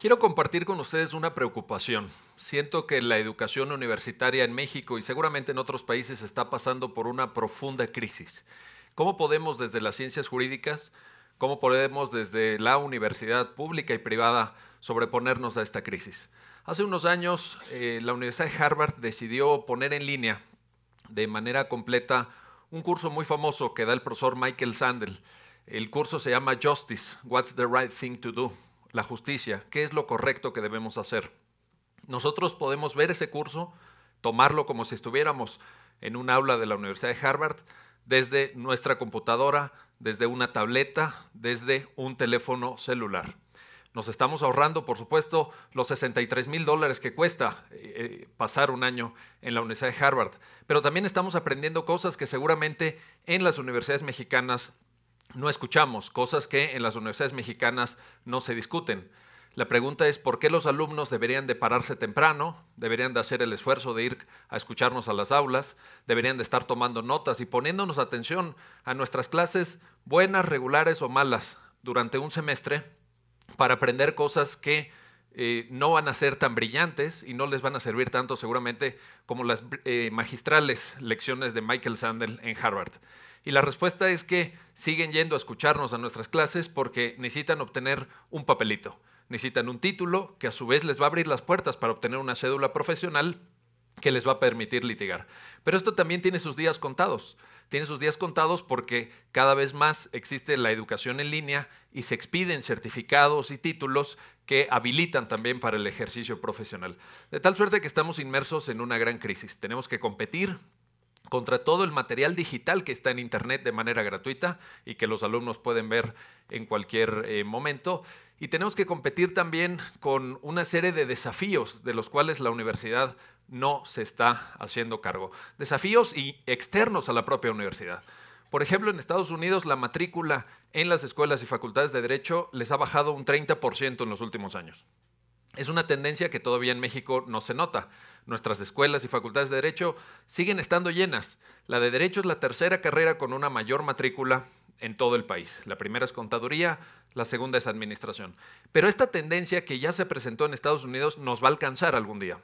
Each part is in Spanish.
Quiero compartir con ustedes una preocupación. Siento que la educación universitaria en México y seguramente en otros países está pasando por una profunda crisis. ¿Cómo podemos desde las ciencias jurídicas, cómo podemos desde la universidad pública y privada sobreponernos a esta crisis? Hace unos años eh, la Universidad de Harvard decidió poner en línea de manera completa un curso muy famoso que da el profesor Michael Sandel. El curso se llama Justice, What's the Right Thing to Do? la justicia, qué es lo correcto que debemos hacer. Nosotros podemos ver ese curso, tomarlo como si estuviéramos en un aula de la Universidad de Harvard, desde nuestra computadora, desde una tableta, desde un teléfono celular. Nos estamos ahorrando, por supuesto, los 63 mil dólares que cuesta eh, eh, pasar un año en la Universidad de Harvard, pero también estamos aprendiendo cosas que seguramente en las universidades mexicanas no escuchamos, cosas que en las universidades mexicanas no se discuten. La pregunta es por qué los alumnos deberían de pararse temprano, deberían de hacer el esfuerzo de ir a escucharnos a las aulas, deberían de estar tomando notas y poniéndonos atención a nuestras clases, buenas, regulares o malas, durante un semestre para aprender cosas que eh, no van a ser tan brillantes y no les van a servir tanto seguramente como las eh, magistrales lecciones de Michael Sandel en Harvard. Y la respuesta es que siguen yendo a escucharnos a nuestras clases porque necesitan obtener un papelito, necesitan un título que a su vez les va a abrir las puertas para obtener una cédula profesional que les va a permitir litigar. Pero esto también tiene sus días contados. Tiene sus días contados porque cada vez más existe la educación en línea y se expiden certificados y títulos que habilitan también para el ejercicio profesional. De tal suerte que estamos inmersos en una gran crisis. Tenemos que competir, contra todo el material digital que está en Internet de manera gratuita y que los alumnos pueden ver en cualquier eh, momento. Y tenemos que competir también con una serie de desafíos de los cuales la universidad no se está haciendo cargo. Desafíos y externos a la propia universidad. Por ejemplo, en Estados Unidos la matrícula en las escuelas y facultades de derecho les ha bajado un 30% en los últimos años. Es una tendencia que todavía en México no se nota. Nuestras escuelas y facultades de Derecho siguen estando llenas. La de Derecho es la tercera carrera con una mayor matrícula en todo el país. La primera es Contaduría, la segunda es Administración. Pero esta tendencia que ya se presentó en Estados Unidos nos va a alcanzar algún día.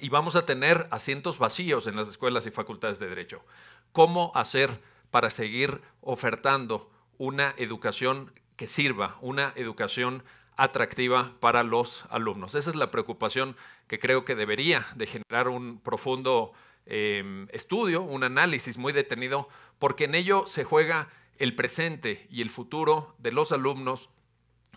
Y vamos a tener asientos vacíos en las escuelas y facultades de Derecho. ¿Cómo hacer para seguir ofertando una educación que sirva, una educación atractiva para los alumnos. Esa es la preocupación que creo que debería de generar un profundo em, estudio, un análisis muy detenido, porque en ello se juega el presente y el futuro de los alumnos,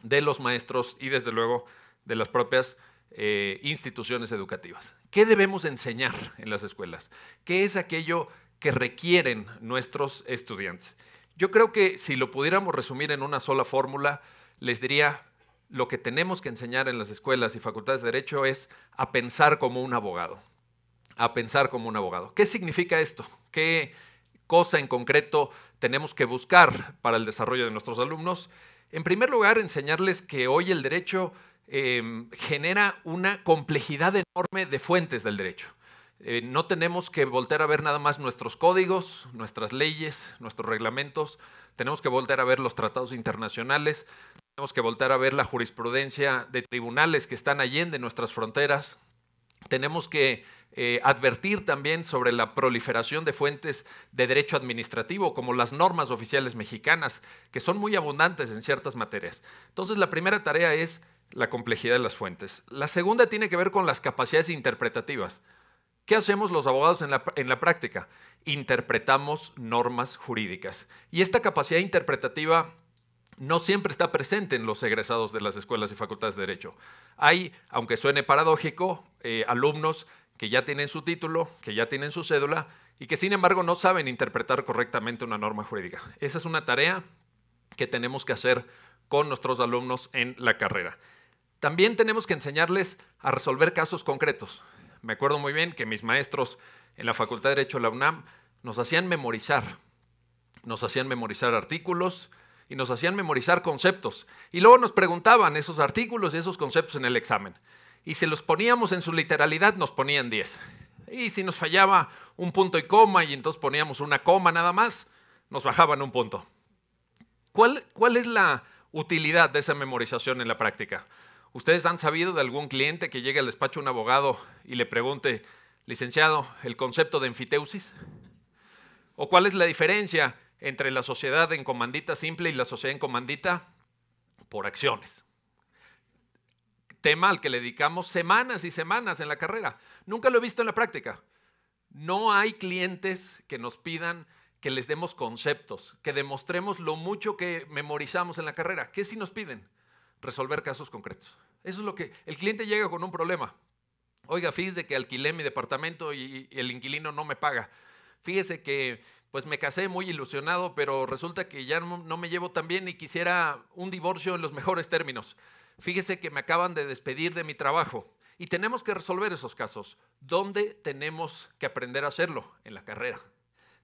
de los maestros y desde luego de las propias eh, instituciones educativas. ¿Qué debemos enseñar en las escuelas? ¿Qué es aquello que requieren nuestros estudiantes? Yo creo que si lo pudiéramos resumir en una sola fórmula, les diría lo que tenemos que enseñar en las escuelas y facultades de Derecho es a pensar como un abogado. A pensar como un abogado. ¿Qué significa esto? ¿Qué cosa en concreto tenemos que buscar para el desarrollo de nuestros alumnos? En primer lugar, enseñarles que hoy el derecho eh, genera una complejidad enorme de fuentes del derecho. Eh, no tenemos que volver a ver nada más nuestros códigos, nuestras leyes, nuestros reglamentos, tenemos que volver a ver los tratados internacionales, tenemos que volver a ver la jurisprudencia de tribunales que están allende nuestras fronteras, tenemos que eh, advertir también sobre la proliferación de fuentes de derecho administrativo, como las normas oficiales mexicanas, que son muy abundantes en ciertas materias. Entonces, la primera tarea es la complejidad de las fuentes. La segunda tiene que ver con las capacidades interpretativas. ¿Qué hacemos los abogados en la, práctica? Interpretamos normas jurídicas. Y esta capacidad interpretativa no siempre está presente en los egresados de las escuelas y facultades de Derecho. Hay, aunque suene paradójico, eh, alumnos que ya tienen su título, que ya tienen su cédula y que sin embargo no saben interpretar correctamente una norma jurídica. Esa es una tarea que tenemos que hacer con nuestros alumnos en la carrera. También tenemos que enseñarles a resolver casos concretos. Me acuerdo muy bien que mis maestros en la Facultad de Derecho de la UNAM nos hacían memorizar. Nos hacían memorizar artículos y nos hacían memorizar conceptos. Y luego nos preguntaban esos artículos y esos conceptos en el examen. Y si los poníamos en su literalidad, nos ponían 10. Y si nos fallaba un punto y coma y entonces poníamos una coma nada más, nos bajaban un punto. ¿Cuál, cuál es la utilidad de esa memorización en la práctica? ¿Ustedes han sabido de algún cliente que llegue al despacho un abogado y le pregunte, licenciado, el concepto de enfiteusis? ¿O cuál es la diferencia entre la sociedad en comandita simple y la sociedad en comandita por acciones? Tema al que le dedicamos semanas y semanas en la carrera. Nunca lo he visto en la práctica. No hay clientes que nos pidan que les demos conceptos, que demostremos lo mucho que memorizamos en la carrera. ¿Qué si nos piden? Resolver casos concretos. Eso es lo que el cliente llega con un problema. Oiga, fíjese que alquilé mi departamento y, el inquilino no me paga. Fíjese que pues me casé muy ilusionado, pero resulta que ya no, no me llevo tan bien y quisiera un divorcio en los mejores términos. Fíjese que me acaban de despedir de mi trabajo. Y tenemos que resolver esos casos. ¿Dónde tenemos que aprender a hacerlo? En la carrera.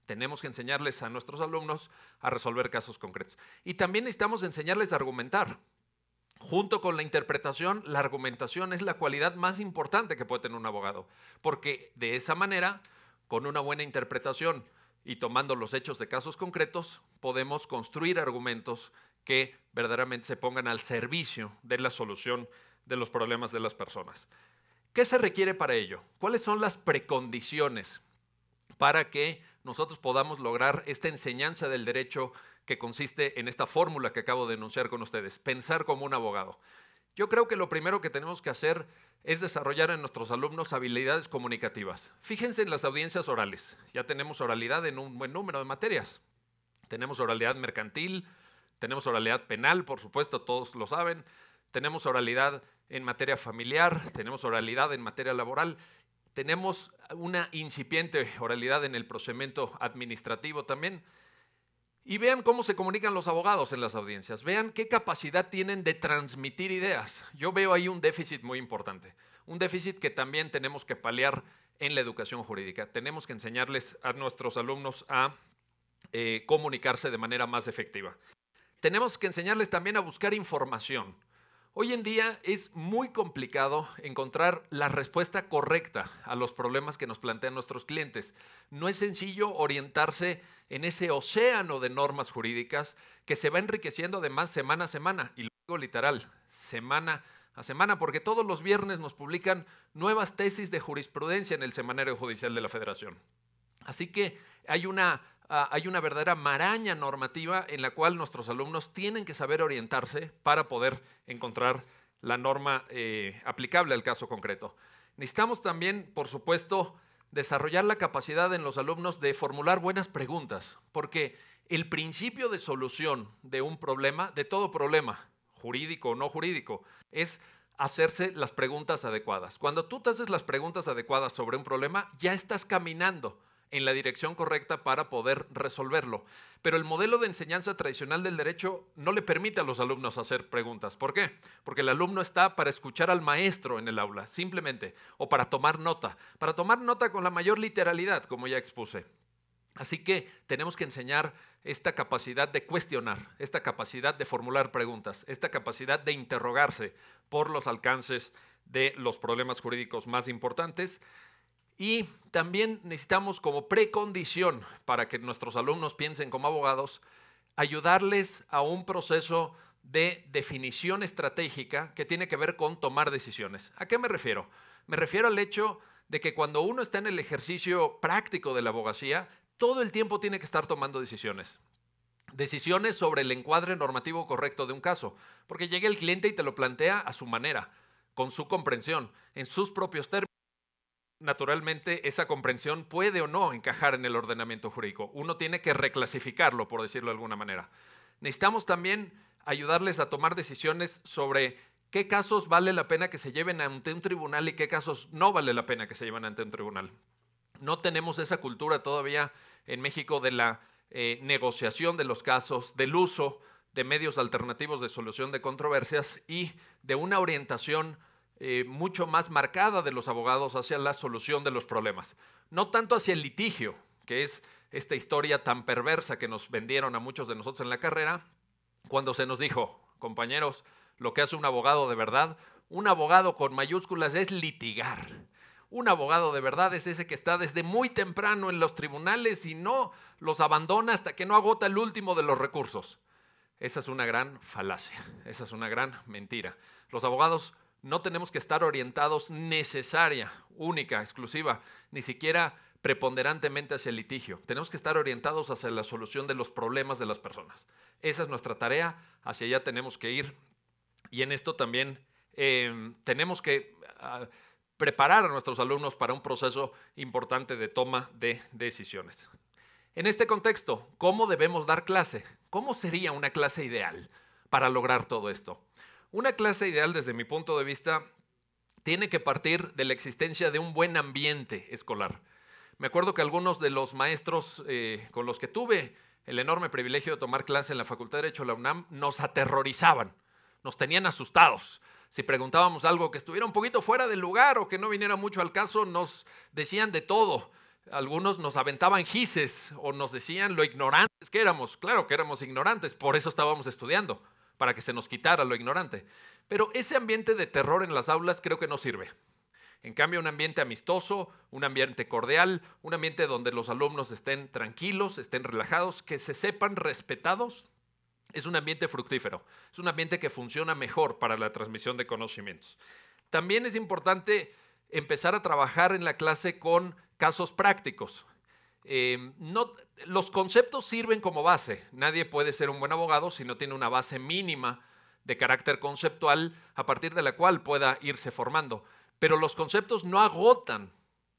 Tenemos que enseñarles a nuestros alumnos a resolver casos concretos. Y también necesitamos enseñarles a argumentar junto con la interpretación, la argumentación es la cualidad más importante que puede tener un abogado, porque de esa manera, con una buena interpretación y tomando los hechos de casos concretos, podemos construir argumentos que verdaderamente se pongan al servicio de la solución de los problemas de las personas. ¿Qué se requiere para ello? ¿Cuáles son las precondiciones para que nosotros podamos lograr esta enseñanza del derecho que consiste en esta fórmula que acabo de enunciar con ustedes, pensar como un abogado. Yo creo que lo primero que tenemos que hacer es desarrollar en nuestros alumnos habilidades comunicativas. Fíjense en las audiencias orales. Ya tenemos oralidad en un buen número de materias. Tenemos oralidad mercantil, tenemos oralidad penal, por supuesto, todos lo saben. Tenemos oralidad en materia familiar, tenemos oralidad en materia laboral. Tenemos una incipiente oralidad en el procedimiento administrativo también. Y vean cómo se comunican los abogados en las audiencias. Vean qué capacidad tienen de transmitir ideas. Yo veo ahí un déficit muy importante. Un déficit que también tenemos que paliar en la educación jurídica. Tenemos que enseñarles a nuestros alumnos a eh, comunicarse de manera más efectiva. Tenemos que enseñarles también a buscar información. Hoy en día es muy complicado encontrar la respuesta correcta a los problemas que nos plantean nuestros clientes. No es sencillo orientarse en ese océano de normas jurídicas que se va enriqueciendo además semana a semana, y lo digo literal, semana a semana, porque todos los viernes nos publican nuevas tesis de jurisprudencia en el Semanario Judicial de la Federación. Así que hay una Ah, hay una verdadera maraña normativa en la cual nuestros alumnos tienen que saber orientarse para poder encontrar la norma eh, aplicable al caso concreto. Necesitamos también, por supuesto, desarrollar la capacidad en los alumnos de formular buenas preguntas, porque el principio de solución de un problema, de todo problema, jurídico o no jurídico, es hacerse las preguntas adecuadas. Cuando tú te haces las preguntas adecuadas sobre un problema, ya estás caminando en la dirección correcta para poder resolverlo. Pero el modelo de enseñanza tradicional del derecho no le permite a los alumnos hacer preguntas. ¿Por qué? Porque el alumno está para escuchar al maestro en el aula, simplemente, o para tomar nota, para tomar nota con la mayor literalidad, como ya expuse. Así que tenemos que enseñar esta capacidad de cuestionar, esta capacidad de formular preguntas, esta capacidad de interrogarse por los alcances de los problemas jurídicos más importantes y también necesitamos como precondición para que nuestros alumnos piensen como abogados, ayudarles a un proceso de definición estratégica que tiene que ver con tomar decisiones. ¿A qué me refiero? Me refiero al hecho de que cuando uno está en el ejercicio práctico de la abogacía, todo el tiempo tiene que estar tomando decisiones. Decisiones sobre el encuadre normativo correcto de un caso, porque llega el cliente y te lo plantea a su manera, con su comprensión, en sus propios términos naturalmente esa comprensión puede o no encajar en el ordenamiento jurídico. Uno tiene que reclasificarlo, por decirlo de alguna manera. Necesitamos también ayudarles a tomar decisiones sobre qué casos vale la pena que se lleven ante un tribunal y qué casos no vale la pena que se lleven ante un tribunal. No tenemos esa cultura todavía en México de la eh, negociación de los casos, del uso de medios alternativos de solución de controversias y de una orientación eh, mucho más marcada de los abogados hacia la solución de los problemas, no tanto hacia el litigio, que es esta historia tan perversa que nos vendieron a muchos de nosotros en la carrera, cuando se nos dijo, compañeros, lo que hace un abogado de verdad, un abogado con mayúsculas es litigar. Un abogado de verdad es ese que está desde muy temprano en los tribunales y no los abandona hasta que no agota el último de los recursos. Esa es una gran falacia, esa es una gran mentira. Los abogados no tenemos que estar orientados necesaria, única, exclusiva, ni siquiera preponderantemente hacia el litigio. Tenemos que estar orientados hacia la solución de los problemas de las personas. Esa es nuestra tarea, hacia allá tenemos que ir. Y en esto también em, tenemos que ah, preparar a nuestros alumnos para un proceso importante de toma de decisiones. En este contexto, ¿cómo debemos dar clase? ¿Cómo sería una clase ideal para lograr todo esto? Una clase ideal desde mi punto de vista tiene que partir de la existencia de un buen ambiente escolar. Me acuerdo que algunos de los maestros eh, con los que tuve el enorme privilegio de tomar clase en la Facultad de Derecho de la UNAM nos aterrorizaban, nos tenían asustados. Si preguntábamos algo que estuviera un poquito fuera del lugar o que no viniera mucho al caso, nos decían de todo. Algunos nos aventaban gises o nos decían lo ignorantes que éramos. Claro que éramos ignorantes, por eso estábamos estudiando para que se nos quitara lo ignorante. Pero ese ambiente de terror en las aulas creo que no sirve. En cambio, un ambiente amistoso, un ambiente cordial, un ambiente donde los alumnos estén tranquilos, estén relajados, que se sepan respetados, es un ambiente fructífero, es un ambiente que funciona mejor para la transmisión de conocimientos. También es importante empezar a trabajar en la clase con casos prácticos. Em, los conceptos sirven como base. Nadie puede ser un buen abogado si no tiene una base mínima de carácter conceptual a partir de la cual pueda irse formando. Pero los conceptos no agotan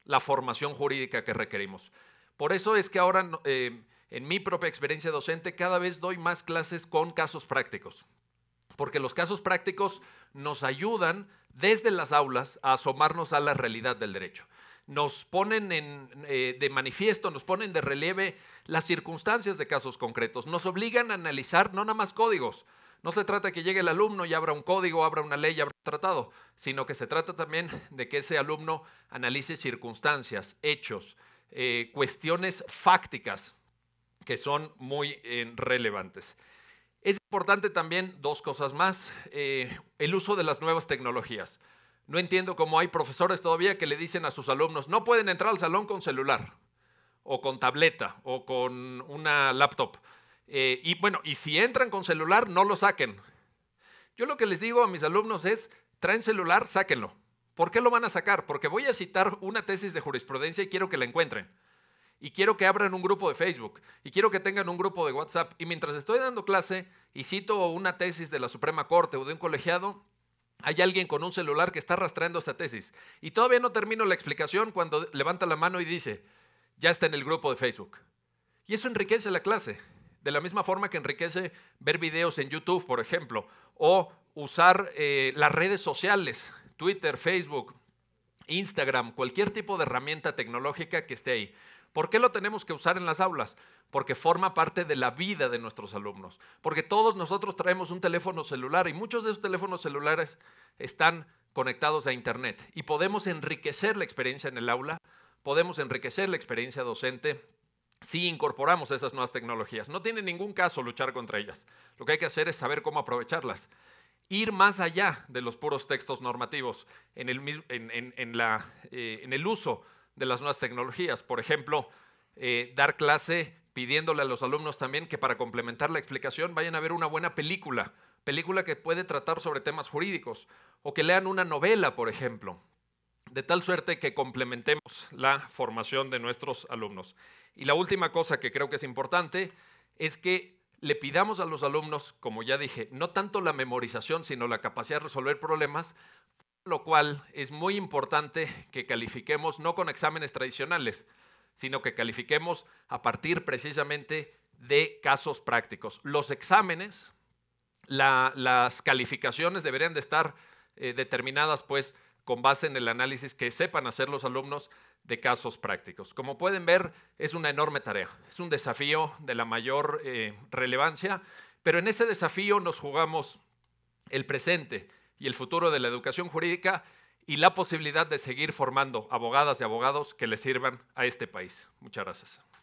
la formación jurídica que requerimos. Por eso es que ahora, em, en mi propia experiencia docente, cada vez doy más clases con casos prácticos. Porque los casos prácticos nos ayudan desde las aulas a asomarnos a la realidad del derecho nos ponen eh, de manifiesto, nos ponen de relieve las circunstancias de casos concretos, nos obligan a analizar no nada más códigos. No se trata que llegue el alumno y abra un código, abra una ley, abra un tratado, sino que se trata también de que ese alumno analice circunstancias, hechos, eh, cuestiones fácticas que son muy eh, relevantes. Es importante también dos cosas más, el uso de las nuevas tecnologías. No entiendo cómo hay profesores todavía que le dicen a sus alumnos, no pueden entrar al salón con celular o con tableta o con una laptop. Eh, y bueno, y si entran con celular, no lo saquen. Yo lo que les digo a mis alumnos es, traen celular, sáquenlo. ¿Por qué lo van a sacar? Porque voy a citar una tesis de jurisprudencia y quiero que la encuentren. Y quiero que abran un grupo de Facebook. Y quiero que tengan un grupo de WhatsApp. Y mientras estoy dando clase y cito una tesis de la Suprema Corte o de un colegiado, hay alguien con un celular que está rastreando esta tesis. Y todavía no termino la explicación cuando levanta la mano y dice, ya está en el grupo de Facebook. Y eso enriquece la clase, de la misma forma que enriquece ver videos en YouTube, por ejemplo, o usar eh, las redes sociales, Twitter, Facebook, Instagram, cualquier tipo de herramienta tecnológica que esté ahí. ¿Por qué lo tenemos que usar en las aulas? Porque forma parte de la vida de nuestros alumnos. Porque todos nosotros traemos un teléfono celular y muchos de esos teléfonos celulares están conectados a Internet. Y podemos enriquecer la experiencia en el aula, podemos enriquecer la experiencia docente si incorporamos esas nuevas tecnologías. No tiene ningún caso luchar contra ellas. Lo que hay que hacer es saber cómo aprovecharlas ir más allá de los puros textos normativos en el, en, eh, uso de las nuevas tecnologías. Por ejemplo, eh, dar clase pidiéndole a los alumnos también que para complementar la explicación vayan a ver una buena película, película que puede tratar sobre temas jurídicos, o que lean una novela, por ejemplo, de tal suerte que complementemos la formación de nuestros alumnos. Y la última cosa que creo que es importante es que le pidamos a los alumnos, como ya dije, no tanto la memorización, sino la capacidad de resolver problemas, lo cual es muy importante que califiquemos no con exámenes tradicionales, sino que califiquemos a partir precisamente de casos prácticos. Los exámenes, las calificaciones deberían de estar eh, determinadas pues con base en el análisis que sepan hacer los alumnos de casos prácticos. Como pueden ver, es una enorme tarea, es un desafío de la mayor eh, relevancia, pero en ese desafío nos jugamos el presente y el futuro de la educación jurídica y la posibilidad de seguir formando abogadas y abogados que le sirvan a este país. Muchas gracias.